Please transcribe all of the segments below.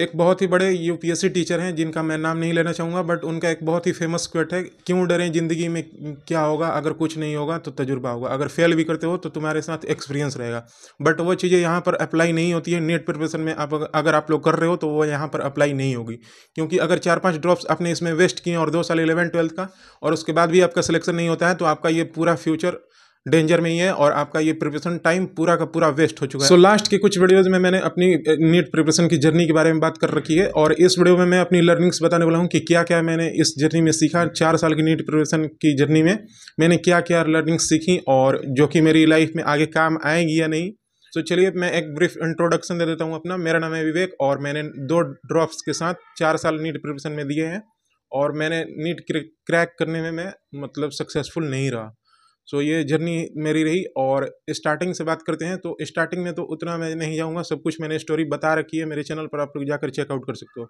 एक बहुत ही बड़े यूपीएससी टीचर हैं जिनका मैं नाम नहीं लेना चाहूँगा बट उनका एक बहुत ही फेमस क्वेट है क्यों डरें ज़िंदगी में क्या होगा अगर कुछ नहीं होगा तो तजुर्बा होगा अगर फेल भी करते हो तो तुम्हारे साथ एक्सपीरियंस रहेगा बट वो चीज़ें यहाँ पर अप्लाई नहीं होती है नेट प्रिपरेशन में आप अगर आप लोग कर रहे हो तो वो यहाँ पर अप्लाई नहीं होगी क्योंकि अगर चार पाँच ड्रॉप्स आपने इसमें वेस्ट किए और दो साल इलेवन ट्वेल्थ का और उसके बाद भी आपका सिलेक्शन नहीं होता है तो आपका ये पूरा फ्यूचर डेंजर में ही है और आपका ये प्रिपरेशन टाइम पूरा का पूरा वेस्ट हो चुका है सो so, लास्ट के कुछ वीडियोज़ में मैंने अपनी नीट प्रिपरेशन की जर्नी के बारे में बात कर रखी है और इस वीडियो में मैं अपनी लर्निंग्स बताने वाला हूँ कि क्या क्या मैंने इस जर्नी में सीखा चार साल की नीट प्रिपरेशन की जर्नी में मैंने क्या क्या लर्निंग्स सीखी और जो कि मेरी लाइफ में आगे काम आएगी या नहीं तो चलिए मैं एक ब्रीफ इंट्रोडक्शन दे देता हूँ अपना मेरा नाम है विवेक और मैंने दो ड्रॉप्स के साथ चार साल नीट प्रिपरेशन में दिए हैं और मैंने नीट क्रैक करने में मैं मतलब सक्सेसफुल नहीं रहा सो ये जर्नी मेरी रही और स्टार्टिंग से बात करते हैं तो स्टार्टिंग में तो उतना मैं नहीं जाऊँगा सब कुछ मैंने स्टोरी बता रखी है मेरे चैनल पर आप लोग जाकर चेकआउट कर सकते हो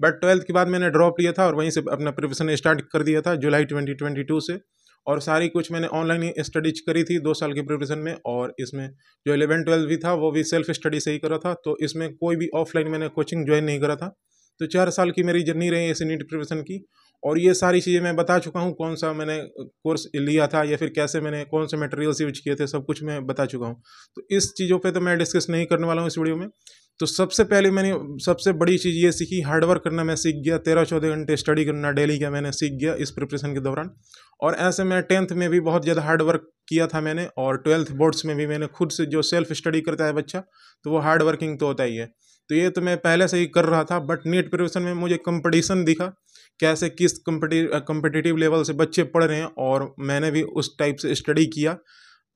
बट ट्वेल्थ के बाद मैंने ड्रॉप लिया था और वहीं से अपना प्रिपरेशन स्टार्ट कर दिया था जुलाई ट्वेंटी से और सारी कुछ मैंने ऑनलाइन ही स्टडीज करी थी दो साल की प्रिपरेशन में और इसमें जो इलेवन ट्वेल्थ भी था वो भी सेल्फ स्टडी से ही करा था तो इसमें कोई भी ऑफलाइन मैंने कोचिंग ज्वाइन नहीं करा था तो चार साल की मेरी जर्नी रही ऐसी नीट प्रिपरेशन की और ये सारी चीज़ें मैं बता चुका हूँ कौन सा मैंने कोर्स लिया था या फिर कैसे मैंने कौन से मटेरियल्स यूज किए थे सब कुछ मैं बता चुका हूँ तो इस चीज़ों पे तो मैं डिस्कस नहीं करने वाला हूँ इस वीडियो में तो सबसे पहले मैंने सबसे बड़ी चीज़ ये सीखी हार्डवर्क करना मैं सीख गया तेरह चौदह घंटे स्टडी करना डेली का मैंने सीख गया इस प्रिपरेशन के दौरान और ऐसे मैं टेंथ में भी बहुत ज़्यादा हार्डवर्क किया था मैंने और ट्वेल्थ बोर्ड्स में भी मैंने खुद से जो सेल्फ स्टडी करता है बच्चा तो वो हार्ड वर्किंग तो होता ही है तो ये तो मैं पहले से ही कर रहा था बट नीट प्रिपरेशन में मुझे कंपटीशन दिखा कैसे किस कम्पिटिटिव लेवल से बच्चे पढ़ रहे हैं और मैंने भी उस टाइप से स्टडी किया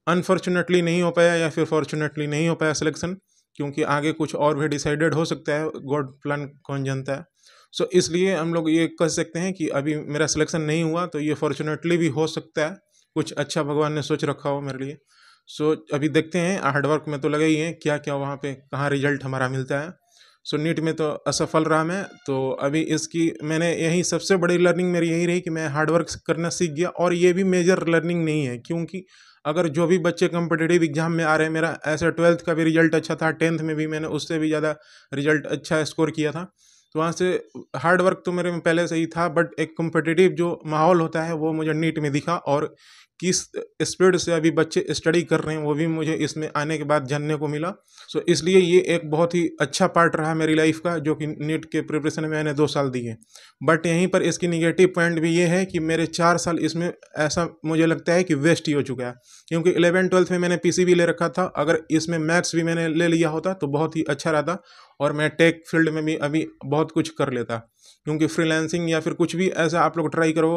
अनफॉर्चुनेटली नहीं हो पाया या फिर फॉर्चुनेटली नहीं हो पाया सिलेक्शन क्योंकि आगे कुछ और भी डिसाइडेड हो सकता है गॉड प्लान कौन जानता है सो so, इसलिए हम लोग ये कह सकते हैं कि अभी मेरा सिलेक्शन नहीं हुआ तो ये फॉर्चुनेटली भी हो सकता है कुछ अच्छा भगवान ने सोच रखा हो मेरे लिए सो so, अभी देखते हैं हार्डवर्क में तो लगे ही हैं क्या क्या वहाँ पे कहाँ रिजल्ट हमारा मिलता है सो नीट में तो असफल रहा मैं तो अभी इसकी मैंने यही सबसे बड़ी लर्निंग मेरी यही रही कि मैं हार्डवर्क करना सीख गया और ये भी मेजर लर्निंग नहीं है क्योंकि अगर जो भी बच्चे कम्पिटेटिव एग्जाम में आ रहे हैं मेरा ऐसे ट्वेल्थ का भी रिजल्ट अच्छा था टेंथ में भी मैंने उससे भी ज़्यादा रिजल्ट अच्छा स्कोर किया था तो वहाँ से हार्ड वर्क तो मेरे में पहले से ही था बट एक कम्पिटेटिव जो माहौल होता है वो मुझे नीट में दिखा और किस स्पीड से अभी बच्चे स्टडी कर रहे हैं वो भी मुझे इसमें आने के बाद जानने को मिला सो so, इसलिए ये एक बहुत ही अच्छा पार्ट रहा मेरी लाइफ का जो कि नीट के प्रिपरेशन में मैंने दो साल दिए बट यहीं पर इसकी निगेटिव पॉइंट भी ये है कि मेरे चार साल इसमें ऐसा मुझे लगता है कि वेस्ट ही हो चुका है क्योंकि इलेवन ट्वेल्थ में मैंने पी भी ले रखा था अगर इसमें मैथ्स भी मैंने ले लिया होता तो बहुत ही अच्छा रहता और मैं टेक फील्ड में भी अभी बहुत कुछ कर लेता क्योंकि फ्रीलैंसिंग या फिर कुछ भी ऐसा आप लोग ट्राई करो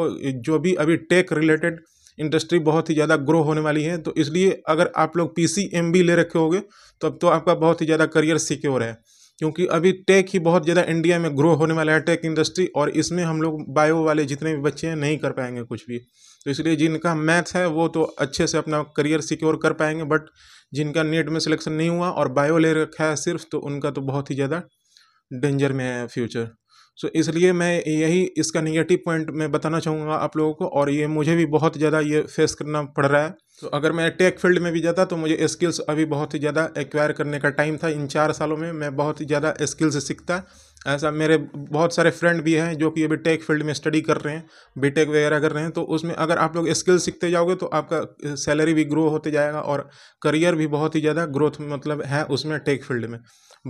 जो भी अभी टेक रिलेटेड इंडस्ट्री बहुत ही ज़्यादा ग्रो होने वाली है तो इसलिए अगर आप लोग पी सी एम बी ले रखे होगे तो अब तो आपका बहुत ही ज़्यादा करियर सिक्योर है क्योंकि अभी टेक ही बहुत ज़्यादा इंडिया में ग्रो होने वाला है टेक इंडस्ट्री और इसमें हम लोग बायो वाले जितने भी बच्चे हैं नहीं कर पाएंगे कुछ भी तो इसलिए जिनका मैथ्स है वो तो अच्छे से अपना करियर सिक्योर कर पाएंगे बट जिनका नेट में सिलेक्शन नहीं हुआ और बायो ले रखा है सिर्फ तो उनका तो बहुत ही ज़्यादा डेंजर में है फ्यूचर सो इसलिए मैं यही इसका निगेटिव पॉइंट मैं बताना चाहूँगा आप लोगों को और ये मुझे भी बहुत ज़्यादा ये फेस करना पड़ रहा है तो अगर मैं टेक फील्ड में भी जाता तो मुझे स्किल्स अभी बहुत ही ज़्यादा एक्वायर करने का टाइम था इन चार सालों में मैं बहुत ही ज़्यादा स्किल्स सीखता ऐसा मेरे बहुत सारे फ्रेंड भी हैं जो कि अभी टेक फील्ड में स्टडी कर रहे हैं बीटेक वगैरह कर रहे हैं तो उसमें अगर आप लोग स्किल्स सीखते जाओगे तो आपका सैलरी भी ग्रो होते जाएगा और करियर भी बहुत ही ज़्यादा ग्रोथ मतलब है उसमें टेक फील्ड में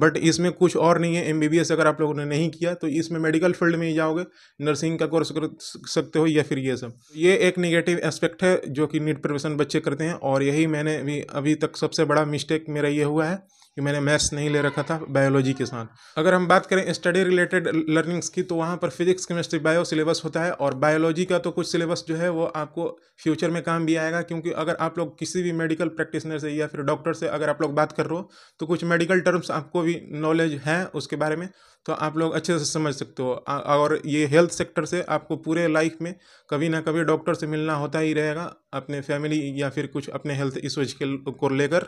बट इसमें कुछ और नहीं है एम अगर आप लोगों ने नहीं किया तो इसमें मेडिकल फील्ड में ही जाओगे नर्सिंग का कोर्स कर सकते हो या फिर ये सब ये एक निगेटिव एस्पेक्ट है जो कि नीट प्रिपरेशन बच्चे करते हैं और यही मैंने भी अभी तक सबसे बड़ा मिस्टेक मेरा ये हुआ है कि मैंने मैथ्स नहीं ले रखा था बायोलॉजी के साथ अगर हम बात करें स्टडी रिलेटेड लर्निंग्स की तो वहाँ पर फिजिक्स केमिस्ट्री बायो सिलेबस होता है और बायोलॉजी का तो कुछ सिलेबस जो है वो आपको फ्यूचर में काम भी आएगा क्योंकि अगर आप लोग किसी भी मेडिकल प्रैक्टिसनर से या फिर डॉक्टर से अगर आप लोग बात कर रहे हो तो कुछ मेडिकल टर्म्स आपको भी नॉलेज है उसके बारे में तो आप लोग अच्छे से समझ सकते हो और ये हेल्थ सेक्टर से आपको पूरे लाइफ में कभी ना कभी डॉक्टर से मिलना होता ही रहेगा अपने फैमिली या फिर कुछ अपने हेल्थ इशूज के को लेकर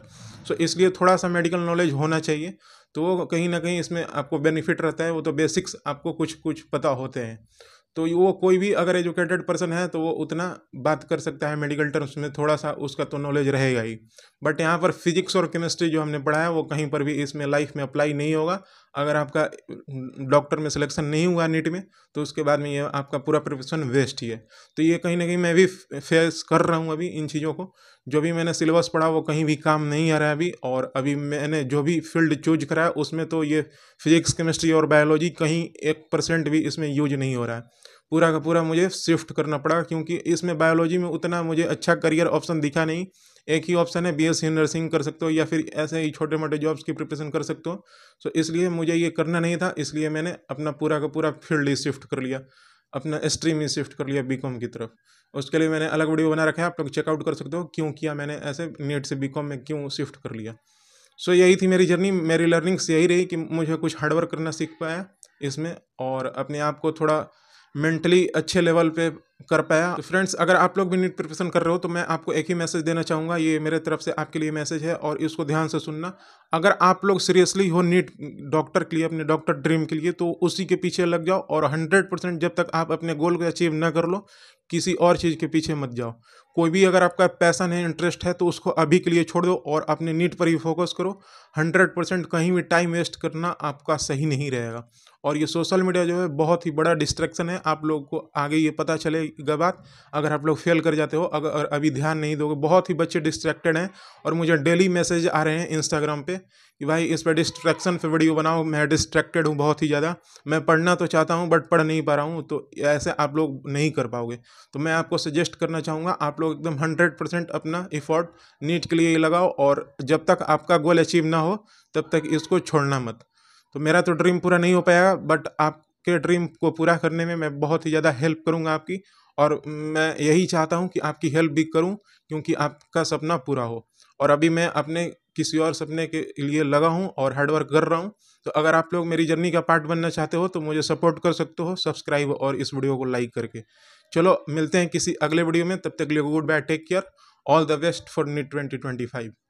सो इसलिए थोड़ा सा मेडिकल नॉलेज नॉलेज होना चाहिए तो वो कहीं ना कहीं इसमें आपको बेनिफिट रहता है वो तो बेसिक्स आपको कुछ कुछ पता होते हैं तो वो कोई भी अगर एजुकेटेड पर्सन है तो वो उतना बात कर सकता है मेडिकल टर्म्स में थोड़ा सा उसका तो नॉलेज रहेगा ही बट यहाँ पर फिजिक्स और केमिस्ट्री जो हमने पढ़ाया वो कहीं पर भी इसमें लाइफ में अप्लाई नहीं होगा अगर आपका डॉक्टर में सिलेक्शन नहीं हुआ नीट में तो उसके बाद में ये आपका पूरा प्रिपरेशन वेस्ट ही है तो ये कहीं ना कहीं मैं भी फेस कर रहा हूँ अभी इन चीज़ों को जो भी मैंने सिलेबस पढ़ा वो कहीं भी काम नहीं आ रहा है अभी और अभी मैंने जो भी फील्ड चूज कराया उसमें तो ये फिजिक्स केमिस्ट्री और बायोलॉजी कहीं एक परसेंट भी इसमें यूज नहीं हो रहा है पूरा का पूरा मुझे शिफ्ट करना पड़ा क्योंकि इसमें बायोलॉजी में उतना मुझे अच्छा करियर ऑप्शन दिखा नहीं एक ही ऑप्शन है बी एस नर्सिंग कर सकते हो या फिर ऐसे ही छोटे मोटे जॉब्स की प्रिपरेशन कर सकते हो सो इसलिए मुझे ये करना नहीं था इसलिए मैंने अपना पूरा का पूरा फील्ड ही शिफ्ट कर लिया अपना स्ट्रीम ही शिफ्ट कर लिया बी की तरफ उसके लिए मैंने अलग वीडियो बना रखा है आप लोग चेकआउट कर सकते हो क्यों किया मैंने ऐसे नेट से बी में क्यों शिफ्ट कर लिया सो so, यही थी मेरी जर्नी मेरी लर्निंग्स यही रही कि मुझे कुछ हार्डवर्क करना सीख पाया इसमें और अपने आप को थोड़ा मेंटली अच्छे लेवल पे कर पाया तो फ्रेंड्स अगर आप लोग भी नीट प्रिपरेशन कर रहे हो तो मैं आपको एक ही मैसेज देना चाहूँगा ये मेरे तरफ से आपके लिए मैसेज है और इसको ध्यान से सुनना अगर आप लोग सीरियसली हो नीट डॉक्टर के लिए अपने डॉक्टर ड्रीम के लिए तो उसी के पीछे लग जाओ और हंड्रेड परसेंट जब तक आप अपने गोल को अचीव न कर लो किसी और चीज़ के पीछे मत जाओ कोई भी अगर आपका पैसन है इंटरेस्ट है तो उसको अभी के लिए छोड़ दो और अपने नीट पर ही फोकस करो हंड्रेड परसेंट कहीं भी टाइम वेस्ट करना आपका सही नहीं रहेगा और ये सोशल मीडिया जो है बहुत ही बड़ा डिस्ट्रैक्शन है आप लोग को आगे ये पता चलेगा बात अगर आप लोग फेल कर जाते हो अगर अभी ध्यान नहीं दोगे बहुत ही बच्चे डिस्ट्रैक्टेड हैं और मुझे डेली मैसेज आ रहे हैं इंस्टाग्राम पे कि भाई इस पर डिस्ट्रैक्शन पे वीडियो बनाओ मैं डिस्ट्रैक्टेड हूँ बहुत ही ज़्यादा मैं पढ़ना तो चाहता हूँ बट पढ़ नहीं पा रहा हूँ तो ऐसे आप लोग नहीं कर पाओगे तो मैं आपको सजेस्ट करना चाहूँगा आप लोग एकदम हंड्रेड परसेंट अपना इफ़ोर्ट नीट के लिए लगाओ और जब तक आपका गोल अचीव ना हो तब तक इसको छोड़ना मत तो मेरा तो ड्रीम पूरा नहीं हो पाएगा बट आपके ड्रीम को पूरा करने में मैं बहुत ही ज़्यादा हेल्प करूँगा आपकी और मैं यही चाहता हूँ कि आपकी हेल्प भी करूँ क्योंकि आपका सपना पूरा हो और अभी मैं अपने किसी और सपने के लिए लगा हूँ और हार्डवर्क कर रहा हूँ तो अगर आप लोग मेरी जर्नी का पार्ट बनना चाहते हो तो मुझे सपोर्ट कर सकते हो सब्सक्राइब और इस वीडियो को लाइक करके चलो मिलते हैं किसी अगले वीडियो में तब तक लिए good bye take care all the best for NEET twenty twenty five